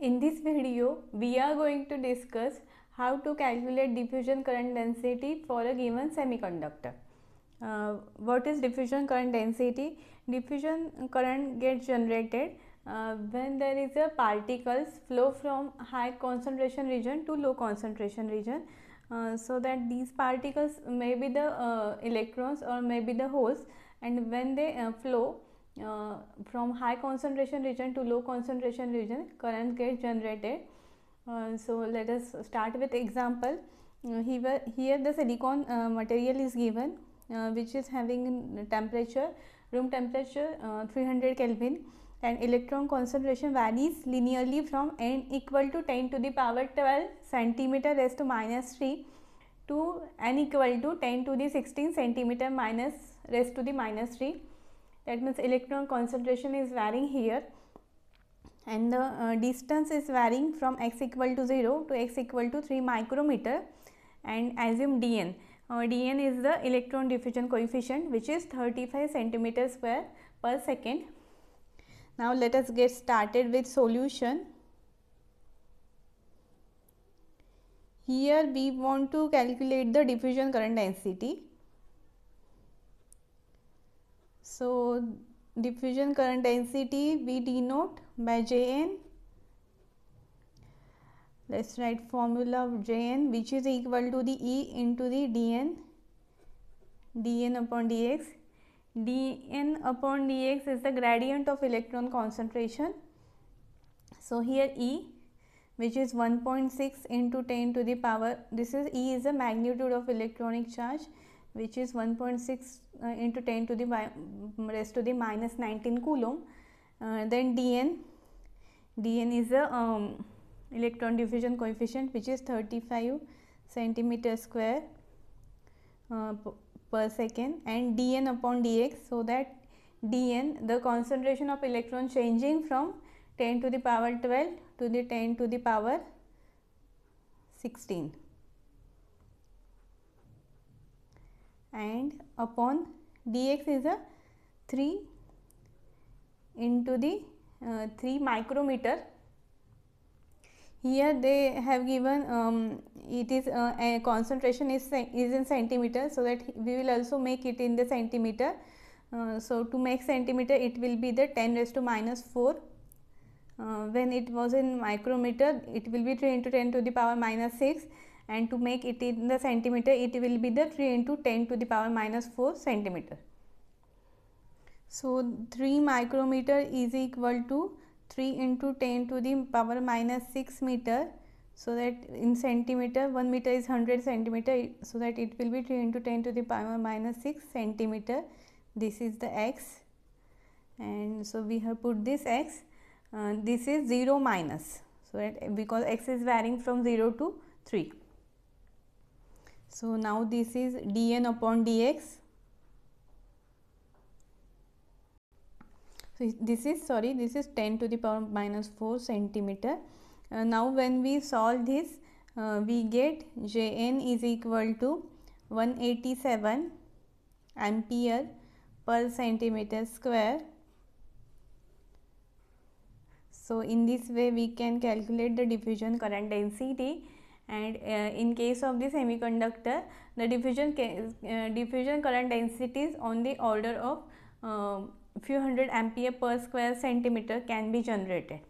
In this video, we are going to discuss how to calculate diffusion current density for a given semiconductor. Uh, what is diffusion current density? Diffusion current gets generated uh, when there is a particles flow from high concentration region to low concentration region. Uh, so that these particles may be the uh, electrons or may be the holes and when they uh, flow uh, from high concentration region to low concentration region current gets generated. Uh, so let us start with example. Uh, here, here the silicon uh, material is given uh, which is having temperature, room temperature uh, 300 Kelvin and electron concentration varies linearly from n equal to 10 to the power 12 centimeter raised to minus 3 to n equal to 10 to the 16 centimeter minus raised to the minus 3 that means electron concentration is varying here and the uh, distance is varying from x equal to 0 to x equal to 3 micrometer and assume dn. Uh, dn is the electron diffusion coefficient which is 35 centimeter square per second. Now let us get started with solution. Here we want to calculate the diffusion current density. So, diffusion current density we denote by Jn. Let us write formula of Jn which is equal to the E into the Dn, Dn upon dx. Dn upon dx is the gradient of electron concentration. So, here E which is 1.6 into 10 to the power this is E is the magnitude of electronic charge which is 1.6 uh, into 10 to the rest to the minus 19 coulomb. Uh, then Dn, Dn is a um, electron diffusion coefficient which is 35 centimeter square uh, per second and Dn upon dx so that Dn the concentration of electron changing from 10 to the power 12 to the 10 to the power 16. and upon dx is a 3 into the uh, 3 micrometer. Here they have given um, it is uh, a concentration is, is in centimeter so that we will also make it in the centimeter. Uh, so to make centimeter it will be the 10 raised to minus 4. Uh, when it was in micrometer it will be 3 into 10 to the power minus 6 and to make it in the centimeter it will be the 3 into 10 to the power minus 4 centimeter. So 3 micrometer is equal to 3 into 10 to the power minus 6 meter so that in centimeter 1 meter is 100 centimeter so that it will be 3 into 10 to the power minus 6 centimeter this is the x and so we have put this x uh, this is 0 minus so that because x is varying from 0 to 3 so now this is dn upon dx. So this is sorry this is 10 to the power minus 4 centimeter. Uh, now when we solve this uh, we get Jn is equal to 187 ampere per centimeter square. So in this way we can calculate the diffusion current density and uh, in case of the semiconductor the diffusion uh, diffusion current density is on the order of uh, few hundred ampere per square centimeter can be generated